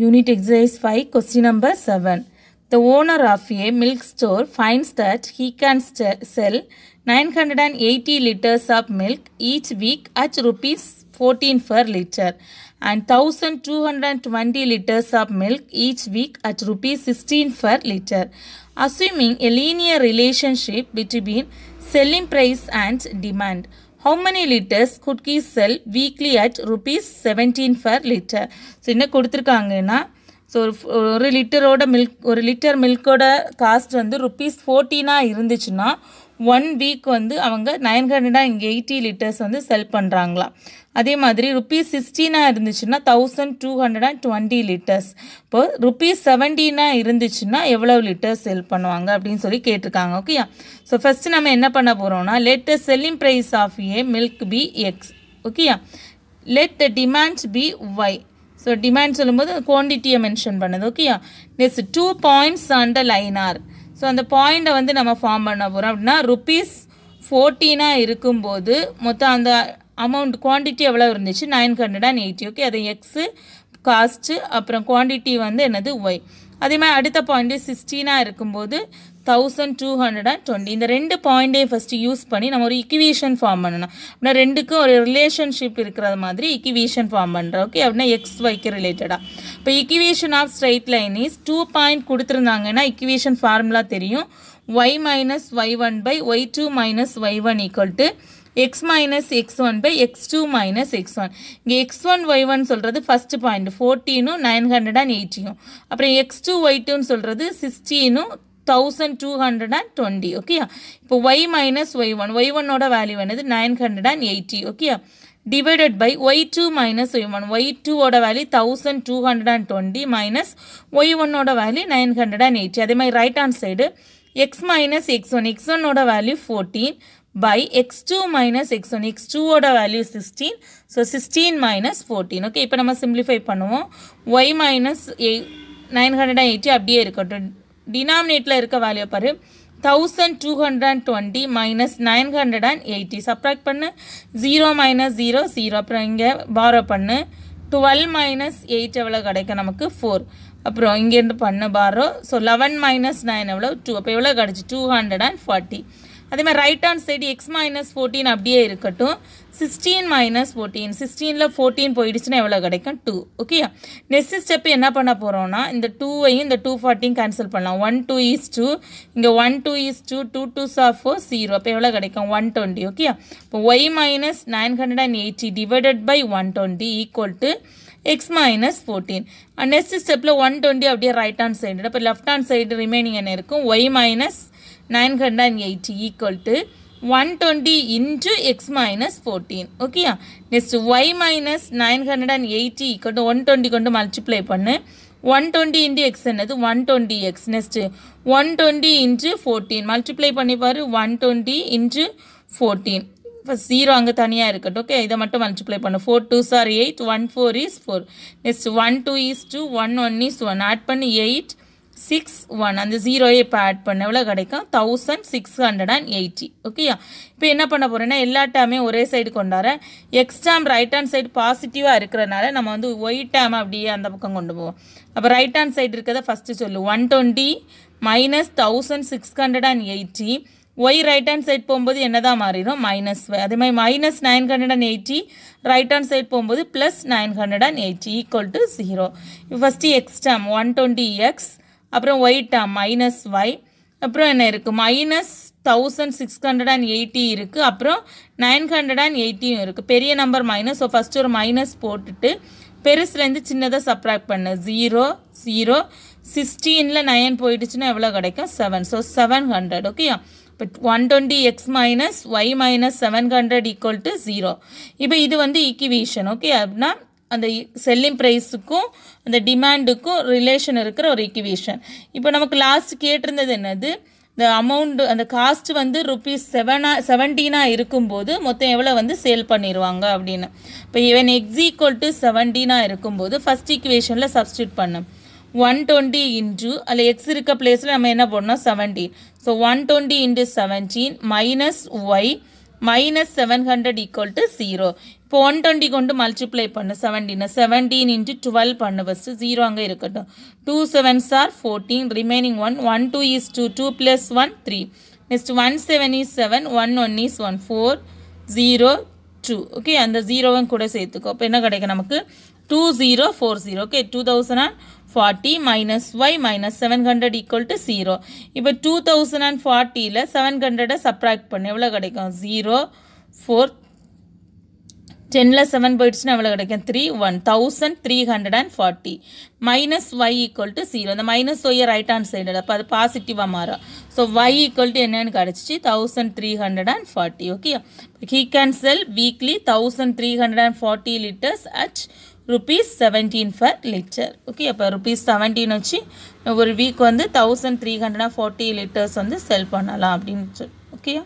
Unit Exercise 5, question number 7. The owner of a milk store finds that he can sell 980 liters of milk each week at rupees 14 per liter and 1220 liters of milk each week at rupees 16 per liter. Assuming a linear relationship between selling price and demand. how many liters could he sell weekly at rupees 17 per liter so என்ன கொடுத்துருக்காங்கன்னா so ஒரு லிட்டரோட milk ஒரு litre மில்க்கோட cost வந்து rupees ஃபோர்டீனாக இருந்துச்சுன்னா one week வந்து அவங்க நைன் ஹண்ட்ரடாக இங்கே எயிட்டி லிட்டர்ஸ் வந்து செல் பண்ணுறாங்களாம் அதே மாதிரி ருப்பீஸ் சிக்ஸ்டீனாக இருந்துச்சுன்னா thousand two hundred and twenty litres இப்போது ருப்பீஸ் செவன்டீனாக இருந்துச்சுன்னா எவ்வளவு லிட்டர்ஸ் செல் பண்ணுவாங்க அப்படின்னு சொல்லி கேட்டிருக்காங்க ஓகேயா ஸோ ஃபஸ்ட்டு நம்ம என்ன பண்ண போகிறோம்னா latest selling price of a milk be X ஓகேயா let the demand be Y so demand சொல்லும்போது குவான்டிட்டியை மென்ஷன் பண்ணுது ஓகேயா next two points and linear so அந்த பாயிண்ட்டை வந்து நம்ம ஃபார்ம் பண்ண போகிறோம் அப்படின்னா ருபீஸ் ஃபோர்டீனாக இருக்கும்போது மொத்தம் அந்த அமௌண்ட் குவான்டிட்டி எவ்வளோ இருந்துச்சு nine hundred and eighty okay அது எக்ஸு காஸ்ட்டு அப்புறம் குவான்டிட்டி வந்து என்னது ஒய் அதே மாதிரி அடுத்த பாயிண்ட்டு சிக்ஸ்டீனாக இருக்கும்போது thousand two hundred and twenty இந்த ரெண்டு பாயிண்டே ஃபஸ்ட்டு யூஸ் பண்ணி நம்ம ஒரு இக்குவேஷன் ஃபார்ம் பண்ணணும் அப்படின்னா ரெண்டுக்கும் ஒரு ரிலேஷன்ஷிப் இருக்கிற மாதிரி இக்குவேஷன் ஃபார்ம் பண்ணுறோம் ஓகே அப்படின்னா எக்ஸ் ஒய்க்கு ரிலேட்டடாக இப்போ equation of straight line is two point கொடுத்துருந்தாங்கன்னா இக்குவேஷன் ஃபார்முலா தெரியும் y minus y one by y two minus y one equal to one by x two minus x one இங்கே x one y one சொல்கிறது first ஃபோர்டீனும் nine hundred and எயிட்டியும் அப்புறம் x two y டூன்னு சொல்கிறது சிக்ஸ்டீனும் thousand two hundred and twenty ஓகேயா இப்போ y minus y one y ஒன்னோட வேல்யூ என்னது நைன் ஹண்ட்ரட் அண்ட் எயிட்டி ஓகேயா divided by y two minus y one y டூவோட value thousand two hundred and twenty minus y ஒன்னோட value nine hundred and eighty அதே மாதிரி right hand side x minus x one x ஒன்னோட value fourteen by by minus x one x டூவோட value sixteen so sixteen minus fourteen okay இப்போ நம்ம simplify பண்ணுவோம் y minus nine hundred and eighty அப்படியே இருக்கட்டும் டினாமினேட்டில் இருக்க வேல்யூ பாரு thousand two hundred and twenty minus nine hundred and eighty subtract பண்ணு ஜீரோ மைனஸ் ஜீரோ ஜீரோ அப்புறம் இங்கே பாரோ பண்ணு டுவெல் மைனஸ் எயிட் எவ்வளோ கிடைக்கும் நமக்கு ஃபோர் அப்புறம் இங்கேருந்து பண்ணு borrow so eleven minus nine எவ்வளோ டூ அப்போ எவ்வளோ கிடச்சி டூ ஹண்ட்ரட் அண்ட் ஃபார்ட்டி அதே மாதிரி right hand side x minus fourteen அப்படியே இருக்கட்டும் சிக்ஸ்டீன் மைனஸ் ஃபோர்டீன் சிக்ஸ்டீனில் ஃபோர்டீன் போயிடுச்சுன்னா எவ்வளோ கிடைக்கும் டூ ஓகே நெக்ஸ்ட் ஸ்டெப் என்ன பண்ண போகிறோம்னா இந்த டூவையும் இந்த டூ ஃபார்ட்டியும் கேன்சல் பண்ணலாம் ஒன் டூ ஈஸ் டூ இங்கே one two is two two two சா ஃபோர் ஜீரோ அப்போ எவ்வளோ கிடைக்கும் ஒன் டுவெண்ட்டி ஓகேயா இப்போ y minus nine hundred and eighty divided by one twenty equal to x minus fourteen next ஸ்டெப்பில் one twenty அப்படியே right hand side இப்போ left hand side remaining என்ன இருக்கும் y minus 980 equal to 120 into x minus 14 ஓக்கியா next y minus 980 இக்கட்டு 120 கொண்டு multiply பண்ணு 120 into x என்னது 120x next 120 into 14 multiply பண்ணி பாரு 120 into 14 ஃபஸ்ட் ஜீரோ அங்கே தனியாக இருக்கட்டும் ஓகே இதை மட்டும் மல்டிப்ளை பண்ணு ஃபோர் டூ சார் eight one four is four next one two is two one one is one add பண்ணி எயிட் சிக்ஸ் ஒன் அந்த ஜீரோயை இப்போ ஆட் பண்ண எவ்வளோ கிடைக்கும் thousand six hundred and eighty ஓகேயா இப்போ என்ன பண்ண போகிறேன்னா எல்லா டேமே ஒரே சைடு கொண்டார x term right hand side பாசிட்டிவாக இருக்கிறனால நம்ம வந்து ஒய் டேம் அப்படியே அந்த பக்கம் கொண்டு போவோம் அப்போ ரைட் ஹேண்ட் சைடு இருக்கிறத ஃபஸ்ட்டு சொல்லு one twenty minus thousand six hundred and eighty y right hand side போகும்போது என்ன தான் மாறிடும் மைனஸ் ஃபைவ் அதே மாதிரி minus nine hundred and eighty right hand side போகும்போது plus nine hundred and eighty equal to zero first x term one twenty x அப்புறம் ஒயிட்டா minus y அப்புறம் என்ன இருக்குது minus thousand six hundred and eighty இருக்குது அப்புறம் நைன் ஹண்ட்ரட் அண்ட் எயிட்டியும் இருக்குது பெரிய நம்பர் மைனஸ் ஸோ ஃபஸ்ட்டு ஒரு மைனஸ் போட்டுட்டு பெருசுலேருந்து சின்னதாக சப்ராக்ட் பண்ணு ஜீரோ ஜீரோ சிக்ஸ்டீனில் நைன் போயிடுச்சுன்னா எவ்வளோ கிடைக்கும் செவன் ஸோ செவன் ஹண்ட்ரட் ஓகேயா but one twenty x minus y minus seven hundred equal to zero இப்போ இது வந்து ஈக்குவேஷன் ஓகே அப்படின்னா அந்த செல்லிங் ப்ரைஸுக்கும் அந்த டிமாண்டுக்கும் ரிலேஷன் இருக்கிற ஒரு இக்குவேஷன் இப்போ நமக்கு லாஸ்ட் கேட்டிருந்தது என்னது இந்த அமௌண்ட் அந்த காஸ்ட் வந்து ருபீஸ் செவனா செவன்டீனாக இருக்கும்போது மொத்தம் எவ்வளோ வந்து சேல் பண்ணிடுவாங்க அப்படின்னு இப்போ இவன் எக்ஸ் ஈக்குவல் டு செவன்டீனாக இருக்கும்போது ஃபஸ்ட் இக்குவேஷனில் சப்ஸ்டியூட் பண்ணும் ஒன் டுவெண்ட்டி இன்ட்டு அதில் எக்ஸ் இருக்க பிளேஸில் நம்ம என்ன பண்ணோம் seventeen so one twenty into seventeen minus y minus seven hundred equal to zero இப்போ ஒன் டுவெண்ட்டி கொண்டு மல்டிப்ளை பண்ணு செவன்டீனை செவன்டீன் இன்ட்டு டுவெல் பண்ணு ஃபஸ்ட்டு ஜீரோ அங்கே இருக்கட்டும் two sevens are fourteen remaining one one two is two two plus one three next one seven is seven one one is one four zero two okay அந்த ஜீரோவும் கூட சேர்த்துக்கோ அப்போ என்ன கிடைக்கும் நமக்கு two two zero zero four okay 2040 okay 2040 minus y minus 700 equal to 0 இப்போ two thousand and seven ஹண்ட்ரடை சப்ராக்ட் பண்ணு எவ்வளோ கிடைக்கும் ஜீரோ ஃபோர் டென்னில் செவன் போயிடுச்சுன்னா எவ்வளோ கிடைக்கும் three one thousand three hundred and forty minus y equal to zero இந்த மைனஸ் ஒய்யை ரைட் ஹேண்ட் சைடில் அப்போ அது பாசிட்டிவாக மாறும் ஸோ ஒய் ஈக்குவல் டு என்னென்னு கிடச்சிச்சு thousand three hundred and forty okay he can sell weekly thousand three hundred and forty litres at rupees seventeen per litre okay அப்போ ருபீஸ் செவன்டீன் வச்சு ஒரு வீக் வந்து thousand three hundred and forty litres வந்து sell பண்ணலாம் அப்படின்னு சொல்லி okay